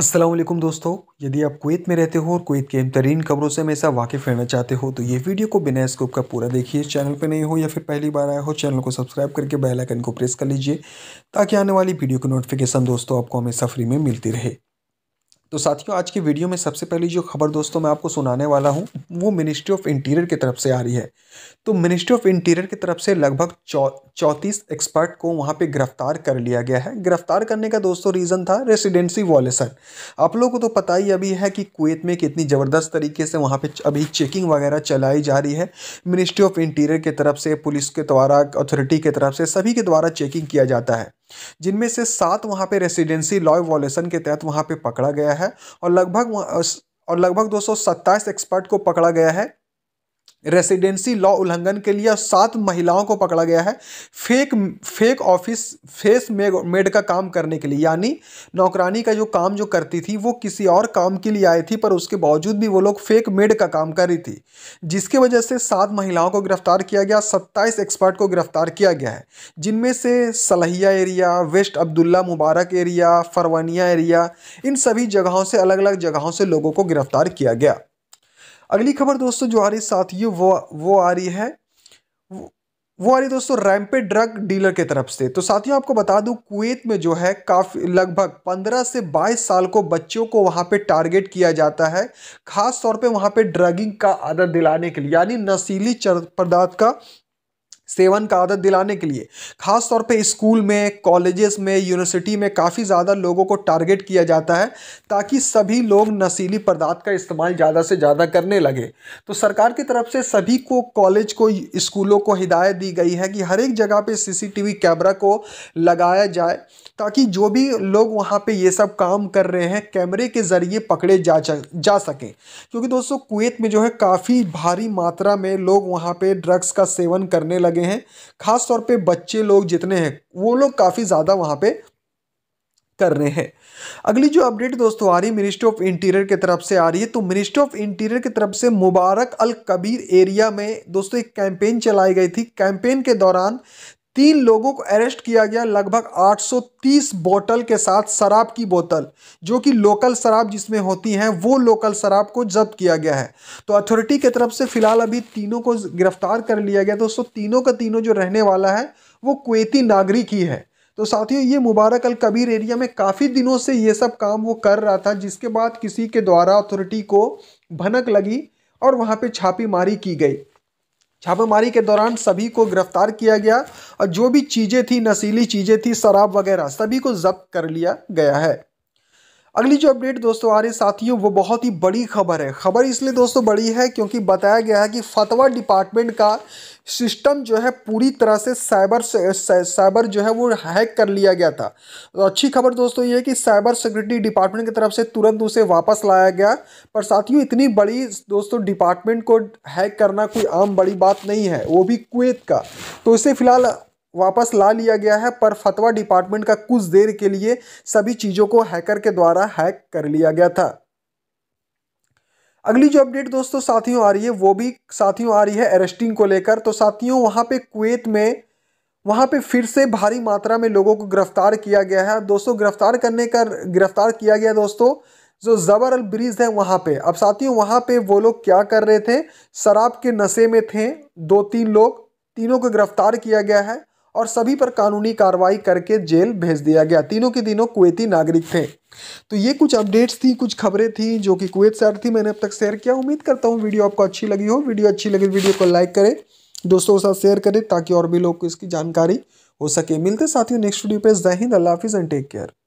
असलम दोस्तों यदि आप कुवैत में रहते हो और कुवैत के तरीन खबरों से हमेशा वाकिफ़ रहना चाहते हो तो ये वीडियो को बिना स्कोप का पूरा देखिए चैनल पर नहीं हो या फिर पहली बार आया हो चैनल को सब्सक्राइब करके बेल आइकन को प्रेस कर लीजिए ताकि आने वाली वीडियो की नोटिफिकेशन दोस्तों आपको हमेशा फ्री में मिलती रहे तो साथियों आज की वीडियो में सबसे पहले जो खबर दोस्तों मैं आपको सुनाने वाला हूँ वो मिनिस्ट्री ऑफ इंटीरियर की तरफ से आ रही है तो मिनिस्ट्री ऑफ इंटीरियर की तरफ से लगभग चौंतीस एक्सपर्ट को वहाँ पे गिरफ्तार कर लिया गया है गिरफ्तार करने का दोस्तों रीज़न था रेसिडेंसी वॉलेसन आप लोगों को तो पता ही अभी है कि कुवैत में कितनी ज़बरदस्त तरीके से वहाँ पर अभी चेकिंग वगैरह चलाई जा रही है मिनिस्ट्री ऑफ इंटीरियर की तरफ से पुलिस के द्वारा अथॉरिटी के तरफ से सभी के द्वारा चेकिंग किया जाता है जिनमें से सात वहाँ पे रेसिडेंसी लॉ वॉलेशन के तहत वहाँ पे पकड़ा गया है और लगभग और लगभग दो एक्सपर्ट को पकड़ा गया है रेसिडेंसी लॉ उल्लंघन के लिए सात महिलाओं को पकड़ा गया है fake fake office face made का काम करने के लिए यानी नौकरानी का जो काम जो करती थी वो किसी और काम के लिए आई थी पर उसके बावजूद भी वो लोग फेक मेड का काम कर रही थी जिसके वजह से सात महिलाओं को गिरफ्तार किया गया सत्ताईस एक्सपर्ट को गिरफ्तार किया गया है जिनमें से Salhiya area west Abdullah Mubarak area Farwaniya area इन सभी जगहों से अलग अलग जगहों से लोगों को गिरफ्तार किया गया अगली खबर दोस्तों जो आ रही साथ ये वो वो आ रही है वो, आ रही दोस्तों रैम्पे ड्रग डीलर के तरफ से तो साथियों आपको बता दूं कुवैत में जो है काफ़ी लगभग 15 से 22 साल को बच्चों को वहां पे टारगेट किया जाता है खास तौर पे वहां पे ड्रगिंग का आदत दिलाने के लिए यानी नशीली पदार्थ का सेवन का आदत दिलाने के लिए खास तौर पे स्कूल में कॉलेजेस में यूनिवर्सिटी में काफ़ी ज़्यादा लोगों को टारगेट किया जाता है ताकि सभी लोग नशीली पदार्थ का इस्तेमाल ज़्यादा से ज़्यादा करने लगे तो सरकार की तरफ से सभी को कॉलेज को स्कूलों को हिदायत दी गई है कि हर एक जगह पर सीसीटीवी कैमरा को लगाया जाए ताकि जो भी लोग वहाँ पर ये सब काम कर रहे हैं कैमरे के ज़रिए पकड़े जा जा सकें क्योंकि दोस्तों कुवैत में जो है काफ़ी भारी मात्रा में लोग वहाँ पर ड्रग्स का सेवन करने लगे लगे हैं ख़ास तौर पे बच्चे लोग जितने हैं वो लोग काफ़ी ज़्यादा वहाँ पे कर रहे हैं अगली जो अपडेट दोस्तों आ रही मिनिस्ट्री ऑफ इंटीरियर की तरफ से आ रही है तो मिनिस्ट्री ऑफ इंटीरियर की तरफ से मुबारक अल कबीर एरिया में दोस्तों एक कैंपेन चलाई गई थी कैंपेन के दौरान तीन लोगों को अरेस्ट किया गया लगभग 830 बोतल के साथ शराब की बोतल जो कि लोकल शराब जिसमें होती हैं वो लोकल शराब को जब्त किया गया है तो अथॉरिटी की तरफ से फिलहाल अभी तीनों को गिरफ्तार कर लिया गया दोस्तों तीनों का तीनों जो रहने वाला है वो कुवैती नागरिक ही है तो साथियों ये मुबारक अल कबीर एरिया में काफ़ी दिनों से ये सब काम वो कर रहा था जिसके बाद किसी के द्वारा अथॉरिटी को भनक लगी और वहाँ पर छापेमारी की गई छापेमारी के दौरान सभी को गिरफ्तार किया गया और जो भी चीज़ें थी नशीली चीज़ें थी शराब वगैरह सभी को जब्त कर लिया गया है अगली जो अपडेट दोस्तों आ रही साथियों वो बहुत ही बड़ी खबर है खबर इसलिए दोस्तों बड़ी है क्योंकि बताया गया है कि फतवा डिपार्टमेंट का सिस्टम जो है पूरी तरह से साइबर साइबर जो है वो हैक कर लिया गया था तो अच्छी खबर दोस्तों ये कि साइबर सिक्योरिटी डिपार्टमेंट की तरफ से तुरंत उसे वापस लाया गया पर साथियों इतनी बड़ी दोस्तों डिपार्टमेंट को हैक करना कोई आम बड़ी बात नहीं है वो भी कुवैत का तो इसे फिलहाल वापस ला लिया गया है पर फतवा डिपार्टमेंट का कुछ देर के लिए सभी चीज़ों को हैकर के द्वारा हैक कर लिया गया था अगली जो अपडेट दोस्तों साथियों आ रही है वो भी साथियों आ रही है अरेस्टिंग को लेकर तो साथियों वहाँ पे कुवैत में वहाँ पे फिर से भारी मात्रा में लोगों को गिरफ्तार किया गया है दोस्तों गिरफ्तार करने का गिरफ्तार किया गया दोस्तों जो ज़बर अल ब्रिज है वहाँ पे अब साथियों वहाँ पे वो लोग क्या कर रहे थे शराब के नशे में थे दो तीन लोग तीनों को गिरफ्तार किया गया है और सभी पर कानूनी कार्रवाई करके जेल भेज दिया गया तीनों के तीनों कुवैती नागरिक थे तो ये कुछ अपडेट्स थी कुछ खबरें थी जो कि कुवैत से थी मैंने अब तक शेयर किया उम्मीद करता हूँ वीडियो आपको अच्छी लगी हो वीडियो अच्छी लगी वीडियो को लाइक करें दोस्तों के साथ शेयर करें ताकि और भी लोग को इसकी जानकारी हो सके मिलते साथियों नेक्स्ट वीडियो पे जहिंद अल्लाह हाफिज़ एंड टेक केयर